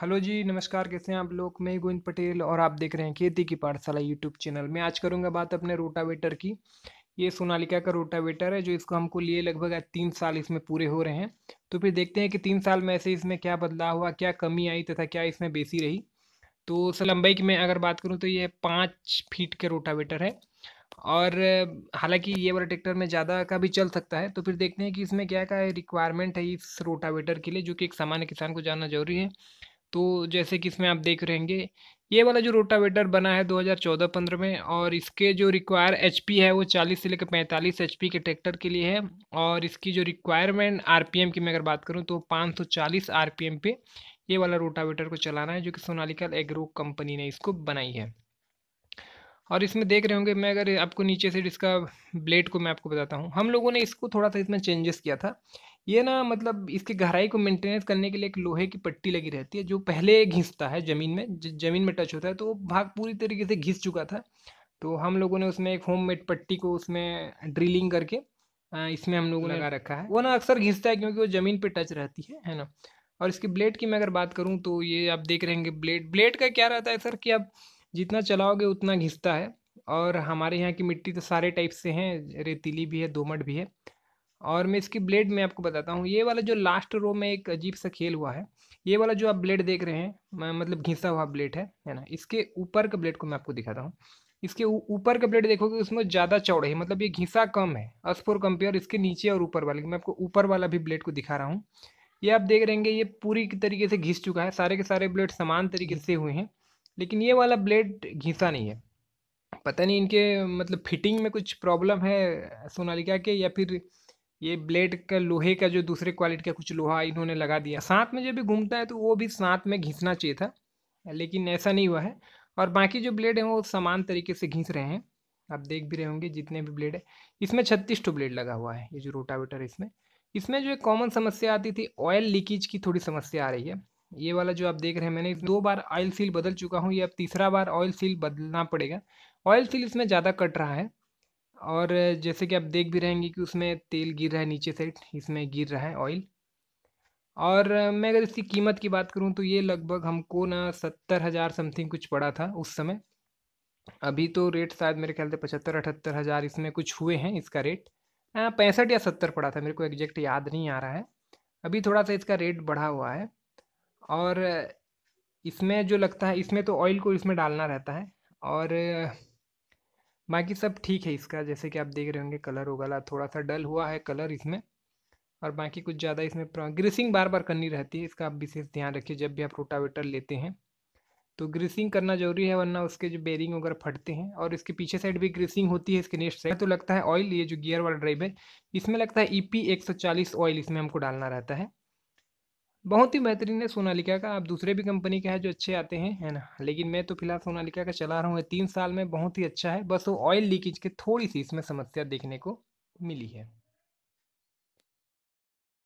hello जी नमस्कार कैसे हैं आप लोग मैं गोविंद पटेल और आप देख रहे हैं खेती की पाठशाला यूट्यूब चैनल मैं आज करूंगा बात अपने रोटावेटर की ये सोनालिका का रोटावेटर है जो इसको हमको लिए लगभग तीन साल इसमें पूरे हो रहे हैं तो फिर देखते हैं कि तीन साल में ऐसे इसमें क्या बदलाव हुआ क्या कमी आई तथा क्या इसमें बेसी रही तो सर लंबाई की मैं अगर बात करूँ तो ये पाँच फीट के रोटावेटर है और हालांकि ये वाला ट्रैक्टर में ज़्यादा का भी चल सकता है तो फिर देखते हैं कि इसमें क्या क्या रिक्वायरमेंट है इस रोटावेटर के लिए जो कि एक सामान्य किसान को जानना जरूरी है तो जैसे कि इसमें आप देख रहेंगे ये वाला जो रोटावेटर बना है 2014-15 में और इसके जो रिक्वायर एच है वो 40 से लेकर 45 एच के ट्रैक्टर के लिए है और इसकी जो रिक्वायरमेंट आरपीएम की मैं अगर बात करूँ तो 540 आरपीएम पे ये वाला रोटावेटर को चलाना है जो कि सोनालिकल एग्रो कंपनी ने इसको बनाई है और इसमें देख रहे होंगे मैं अगर आपको नीचे से इसका ब्लेड को मैं आपको बताता हूँ हम लोगों ने इसको थोड़ा सा इसमें चेंजेस किया था ये ना मतलब इसकी गहराई को मेंटेनेंस करने के लिए एक लोहे की पट्टी लगी रहती है जो पहले घिसता है ज़मीन में ज़मीन में टच होता है तो वो भाग पूरी तरीके से घिस चुका था तो हम लोगों ने उसमें एक होम मेड पट्टी को उसमें ड्रिलिंग करके इसमें हम लोगों ने लगा रखा है वो ना अक्सर घिसता है क्योंकि वो ज़मीन पर टच रहती है है ना और इसकी ब्लेड की मैं अगर बात करूँ तो ये आप देख रहे हैं ब्लेड ब्लेड का क्या रहता है सर कि आप जितना चलाओगे उतना घिसता है और हमारे यहाँ की मिट्टी तो सारे टाइप से हैं रेतीली भी है दोमट भी है और मैं इसकी ब्लेड में आपको बताता हूँ ये वाला जो लास्ट रो में एक अजीब सा खेल हुआ है ये वाला जो आप ब्लेड देख रहे हैं मतलब घिसा हुआ ब्लेड है है ना इसके ऊपर का ब्लेड को मैं आपको दिखाता हूँ इसके ऊपर का ब्लेड देखोगे उसमें ज़्यादा चौड़े है मतलब ये घिसा कम है अस्फोर कम्पेयर कंपेयर इसके नीचे और ऊपर वाले मैं आपको ऊपर वाला भी ब्लेड को दिखा रहा हूँ ये आप देख रहेंगे ये पूरी तरीके से घिस चुका है सारे के सारे ब्लेड समान तरीके से हुए हैं लेकिन ये वाला ब्लेड घिसा नहीं है पता नहीं इनके मतलब फिटिंग में कुछ प्रॉब्लम है सोनालिका के या फिर ये ब्लेड का लोहे का जो दूसरे क्वालिटी का कुछ लोहा इन्होंने लगा दिया साथ में जब भी घूमता है तो वो भी साथ में घिसना चाहिए था लेकिन ऐसा नहीं हुआ है और बाकी जो ब्लेड हैं वो समान तरीके से घिस रहे हैं आप देख भी रहे होंगे जितने भी ब्लेड है इसमें छत्तीस टू ब्लेड लगा हुआ है ये जो रोटावेटर इसमें इसमें जो एक कॉमन समस्या आती थी ऑयल लीकेज की थोड़ी समस्या आ रही है ये वाला जो आप देख रहे हैं मैंने दो बार ऑयल सील बदल चुका हूँ ये अब तीसरा बार ऑयल सील बदलना पड़ेगा ऑयल सील इसमें ज़्यादा कट रहा है और जैसे कि आप देख भी रहेंगे कि उसमें तेल गिर रहा है नीचे साइड इसमें गिर रहा है ऑयल और मैं अगर इसकी कीमत की बात करूं तो ये लगभग हमको ना सत्तर हज़ार समथिंग कुछ पड़ा था उस समय अभी तो रेट शायद मेरे ख्याल से पचहत्तर अठहत्तर हज़ार इसमें कुछ हुए हैं इसका रेट पैंसठ या सत्तर पड़ा था मेरे को एग्जैक्ट याद नहीं आ रहा है अभी थोड़ा सा इसका रेट बढ़ा हुआ है और इसमें जो लगता है इसमें तो ऑयल को इसमें डालना रहता है और बाकी सब ठीक है इसका जैसे कि आप देख रहे होंगे कलर उगला थोड़ा सा डल हुआ है कलर इसमें और बाकी कुछ ज़्यादा इसमें ग्रीसिंग बार बार करनी रहती है इसका आप विशेष ध्यान रखिए जब भी आप रोटावेटर लेते हैं तो ग्रीसिंग करना जरूरी है वरना उसके जो बेरिंग वगैरह फटते हैं और इसके पीछे साइड भी ग्रीसिंग होती है इसके नेक्स्ट साइड तो लगता है ऑयल ये जो गियर वाला ड्राइव है इसमें लगता है ई e पी ऑयल इसमें हमको डालना रहता है बहुत ही बेहतरीन है सोनालिका का आप दूसरे भी कंपनी के हैं जो अच्छे आते हैं है ना लेकिन मैं तो फिलहाल सोनालिका का चला रहा हूँ तीन साल में बहुत ही अच्छा है बस वो ऑयल लीकेज के थोड़ी सी इसमें समस्या देखने को मिली है